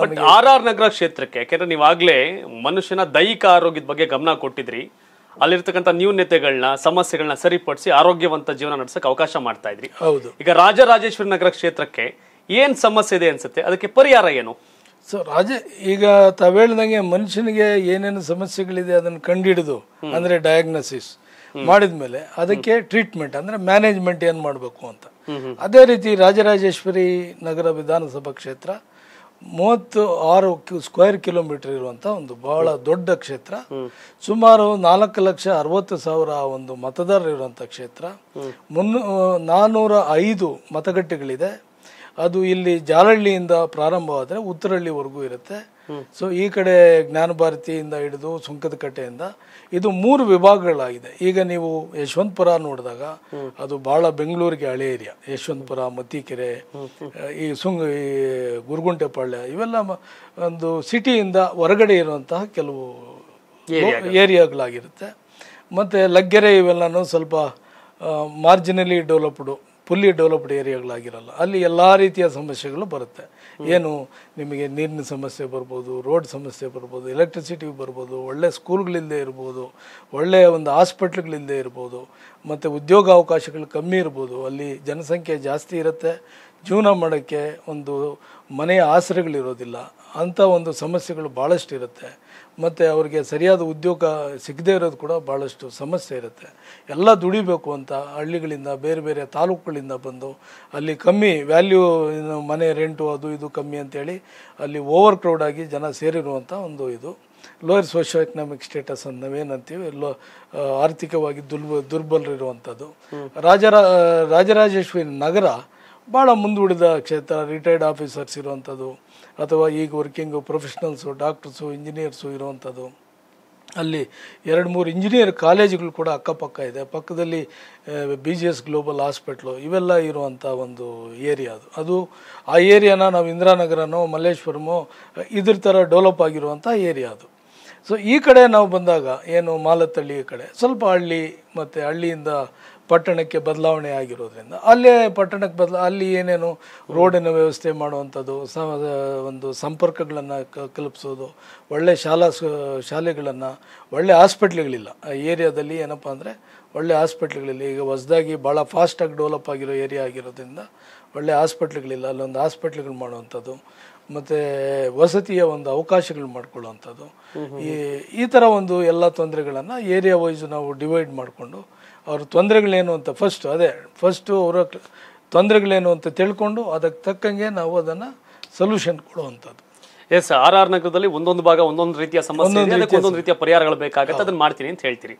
but R R ನಗರ ಕ್ಷೇತ್ರಕ್ಕೆ ಯಾಕೆಂದ್ರೆ ನೀವಾಗಲೇ ಮನುಷ್ಯನ ದೈಹಿಕ ಆರೋಗ್ಯದ ಬಗ್ಗೆ ಗಮನ ಕೊಟ್ಟಿದ್ರಿ ಅಲ್ಲಿರ್ತಕ್ಕಂಥ ನ್ಯೂನ್ಯತೆಗಳನ್ನ ಸಮಸ್ಯೆಗಳನ್ನ ಸರಿಪಡಿಸಿ ಆರೋಗ್ಯವಂತ ಜೀವನ ನಡೆಸಕ್ಕೆ ಅವಕಾಶ ಮಾಡ್ತಾ ಇದ್ರಿ ಹೌದು ಈಗ ರಾಜರಾಜೇಶ್ವರಿ ನಗರ ಕ್ಷೇತ್ರಕ್ಕೆ ಏನ್ ಸಮಸ್ಯೆ ಇದೆ ಅನ್ಸುತ್ತೆ ಅದಕ್ಕೆ ಪರಿಹಾರ ಏನು ಸೊ ರಾಜ ಈಗ ತಾವು ಹೇಳ್ದಂಗೆ ಮನುಷ್ಯನಿಗೆ ಏನೇನು ಸಮಸ್ಯೆಗಳಿದೆ ಅದನ್ನು ಕಂಡುಹಿಡಿದು ಅಂದ್ರೆ ಡಯಾಗ್ನೋಸಿಸ್ ಮಾಡಿದ್ಮೇಲೆ ಅದಕ್ಕೆ ಟ್ರೀಟ್ಮೆಂಟ್ ಅಂದ್ರೆ ಮ್ಯಾನೇಜ್ಮೆಂಟ್ ಏನು ಮಾಡಬೇಕು ಅಂತ ಅದೇ ರೀತಿ ರಾಜರಾಜೇಶ್ವರಿ ನಗರ ವಿಧಾನಸಭಾ ಕ್ಷೇತ್ರ ಮೂವತ್ತು ಆರು ಸ್ಕ್ವೇರ್ ಕಿಲೋಮೀಟರ್ ಇರುವಂಥ ಒಂದು ಬಹಳ ದೊಡ್ಡ ಕ್ಷೇತ್ರ ಸುಮಾರು ನಾಲ್ಕು ಲಕ್ಷ ಅರವತ್ತು ಸಾವಿರ ಒಂದು ಮತದಾರರು ಇರುವಂಥ ಕ್ಷೇತ್ರ ಮುನ್ನೂ ನಾನ್ನೂರ ಐದು ಮತಗಟ್ಟೆಗಳಿದೆ ಅದು ಇಲ್ಲಿ ಜಾಲಹಳ್ಳಿಯಿಂದ ಪ್ರಾರಂಭವಾದರೆ ಉತ್ತರಹಳ್ಳಿವರೆಗೂ ಇರುತ್ತೆ ಸೊ ಈ ಕಡೆ ಜ್ಞಾನ ಭಾರತಿಯಿಂದ ಹಿಡಿದು ಕಟ್ಟೆಯಿಂದ ಇದು ಮೂರು ವಿಭಾಗಗಳಾಗಿದೆ ಈಗ ನೀವು ಯಶವಂತಪುರ ನೋಡಿದಾಗ ಅದು ಭಾಳ ಬೆಂಗಳೂರಿಗೆ ಹಳೆ ಏರಿಯಾ ಯಶವಂತಪುರ ಮತ್ತಿಕೆರೆ ಈ ಸುಂಗ್ ಈ ಗುರುಗುಂಟೆಪಾಳ್ಯ ಇವೆಲ್ಲ ಒಂದು ಸಿಟಿಯಿಂದ ಹೊರಗಡೆ ಇರುವಂತಹ ಕೆಲವು ಏರಿಯಾಗಳಾಗಿರುತ್ತೆ ಮತ್ತು ಲಗ್ಗೆರೆ ಇವೆಲ್ಲನೂ ಸ್ವಲ್ಪ ಮಾರ್ಜಿನಲಿ ಡೆವಲಪ್ಡು ಫುಲ್ಲಿ ಡೆವಲಪ್ಡ್ ಏರಿಯಾಗಳಾಗಿರಲ್ಲ ಅಲ್ಲಿ ಎಲ್ಲ ರೀತಿಯ ಸಮಸ್ಯೆಗಳು ಬರುತ್ತೆ ಏನು ನಿಮಗೆ ನೀರಿನ ಸಮಸ್ಯೆ ಬರ್ಬೋದು ರೋಡ್ ಸಮಸ್ಯೆ ಬರ್ಬೋದು ಎಲೆಕ್ಟ್ರಿಸಿಟಿ ಬರ್ಬೋದು ಒಳ್ಳೆ ಸ್ಕೂಲ್ಗಳಿಲ್ಲದೆ ಇರ್ಬೋದು ಒಳ್ಳೆಯ ಒಂದು ಹಾಸ್ಪಿಟ್ಲ್ಗಳಿಲ್ಲದೆ ಇರ್ಬೋದು ಮತ್ತು ಅವಕಾಶಗಳು ಕಮ್ಮಿ ಇರ್ಬೋದು ಅಲ್ಲಿ ಜನಸಂಖ್ಯೆ ಜಾಸ್ತಿ ಇರುತ್ತೆ ಜೀವನ ಮಾಡೋಕ್ಕೆ ಒಂದು ಮನೆಯ ಆಸರೆಗಳಿರೋದಿಲ್ಲ ಅಂಥ ಒಂದು ಸಮಸ್ಯೆಗಳು ಭಾಳಷ್ಟು ಇರುತ್ತೆ ಮತ್ತು ಅವರಿಗೆ ಸರಿಯಾದ ಉದ್ಯೋಗ ಸಿಗದೆ ಇರೋದು ಕೂಡ ಭಾಳಷ್ಟು ಸಮಸ್ಯೆ ಇರುತ್ತೆ ಎಲ್ಲ ದುಡಿಬೇಕು ಅಂತ ಹಳ್ಳಿಗಳಿಂದ ಬೇರೆ ಬೇರೆ ತಾಲೂಕುಗಳಿಂದ ಬಂದು ಅಲ್ಲಿ ಕಮ್ಮಿ ವ್ಯಾಲ್ಯೂ ಮನೆ ರೆಂಟು ಅದು ಇದು ಕಮ್ಮಿ ಅಂತೇಳಿ ಅಲ್ಲಿ ಓವರ್ ಕ್ರೌಡಾಗಿ ಆಗಿ ಜನ ಸೇರಿರುವಂಥ ಒಂದು ಇದು ಲೋಯರ್ ಸೋಷಿಯೋ ಎಕನಾಮಿಕ್ ಸ್ಟೇಟಸ್ ಅಂತ ನಾವೇನಂತೀವಿ ಲೋ ಆರ್ಥಿಕವಾಗಿ ದುರ್ಬ ದುರ್ಬಲರಿರುವಂಥದ್ದು ರಾಜರ ರಾಜರಾಜೇಶ್ವರಿ ನಗರ ಭಾಳ ಮುಂದೂಡಿದ ಕ್ಷೇತ್ರ ರಿಟೈರ್ಡ್ ಆಫೀಸರ್ಸ್ ಇರುವಂಥದ್ದು ಅಥವಾ ಈಗ ವರ್ಕಿಂಗು ಪ್ರೊಫೆಷ್ನಲ್ಸು ಡಾಕ್ಟರ್ಸು ಇಂಜಿನಿಯರ್ಸು ಇರುವಂಥದ್ದು ಅಲ್ಲಿ ಎರಡು ಮೂರು ಇಂಜಿನಿಯರ್ ಕಾಲೇಜುಗಳು ಕೂಡ ಅಕ್ಕಪಕ್ಕ ಇದೆ ಪಕ್ಕದಲ್ಲಿ B G S global hospital ಇವೆಲ್ಲ ಇರುವಂಥ ಒಂದು ಏರಿಯಾ ಅದು ಅದು ಆ ಏರಿಯಾನ ನಾವು ಇಂದಿರಾನಗರನೋ ಮಲ್ಲೇಶ್ವರಮೋ ಇದ್ರ ಥರ ಡೆವಲಪ್ ಆಗಿರುವಂಥ ಏರಿಯಾ ಅದು ಸೊ ಈ ಕಡೆ ನಾವು ಬಂದಾಗ ಏನು ಮಾಲತ್ತಳ್ಳಿ ಕಡೆ ಸ್ವಲ್ಪ ಹಳ್ಳಿ ಮತ್ತು ಹಳ್ಳಿಯಿಂದ ಪಟ್ಟಣಕ್ಕೆ ಬದಲಾವಣೆ ಆಗಿರೋದ್ರಿಂದ ಅಲ್ಲೇ ಪಟ್ಟಣಕ್ಕೆ ಬದಲ ಅಲ್ಲಿ ಏನೇನು ರೋಡಿನ ವ್ಯವಸ್ಥೆ ಮಾಡುವಂಥದ್ದು ಒಂದು ಸಂಪರ್ಕಗಳನ್ನು ಕಲ್ಪಿಸೋದು ಒಳ್ಳೆ ಶಾಲಾ ಶಾಲೆಗಳನ್ನು ಒಳ್ಳೆ ಹಾಸ್ಪಿಟ್ಲ್ಗಳಿಲ್ಲ ಆ ಏರಿಯಾದಲ್ಲಿ ಏನಪ್ಪ ಅಂದರೆ ಒಳ್ಳೆ ಹಾಸ್ಪಿಟ್ಲ್ಗಳಿಲ್ಲ ಈಗ ಹೊಸದಾಗಿ ಭಾಳ ಫಾಸ್ಟಾಗಿ ಡೆವಲಪ್ ಆಗಿರೋ ಏರಿಯಾ ಆಗಿರೋದ್ರಿಂದ ಒಳ್ಳೆ ಹಾಸ್ಪಿಟ್ಲ್ಗಳಿಲ್ಲ ಅಲ್ಲೊಂದು ಹಾಸ್ಪಿಟ್ಲ್ಗಳು ಮಾಡುವಂಥದ್ದು ಮತ್ತು ವಸತಿಯ ಒಂದು ಅವಕಾಶಗಳು ಮಾಡಿಕೊಳ್ಳುವಂಥದ್ದು ಈ ಈ ಥರ ಒಂದು ಎಲ್ಲ ತೊಂದರೆಗಳನ್ನು ಏರಿಯಾ ವೈಸ್ ನಾವು ಡಿವೈಡ್ ಮಾಡ್ಕೊಂಡು ಮಾಡಿಕೊಂಡು ಅವ್ರ ತೊಂದರೆಗಳೇನು ಅಂತ ಫಸ್ಟು ಅದೇ ಫಸ್ಟು ಅವರ ತೊಂದರೆಗಳೇನು ಅಂತ ತಿಳ್ಕೊಂಡು ಅದಕ್ಕೆ ತಕ್ಕಂಗೆ ನಾವು ಅದನ್ನು ಸೊಲ್ಯೂಷನ್ ಕೊಡುವಂಥದ್ದು ಎಸ್ ಆರ್ ಆರ್ ನಗರದಲ್ಲಿ ಒಂದೊಂದು ಭಾಗ ಒಂದೊಂದು ರೀತಿಯ ಸಮಸ್ಯೆ ಒಂದೊಂದು ರೀತಿಯ ಪರಿಹಾರಗಳು ಬೇಕಾಗತ್ತೆ ಅದನ್ನ ಮಾಡ್ತೀನಿ ಅಂತ ಹೇಳ್ತೀರಿ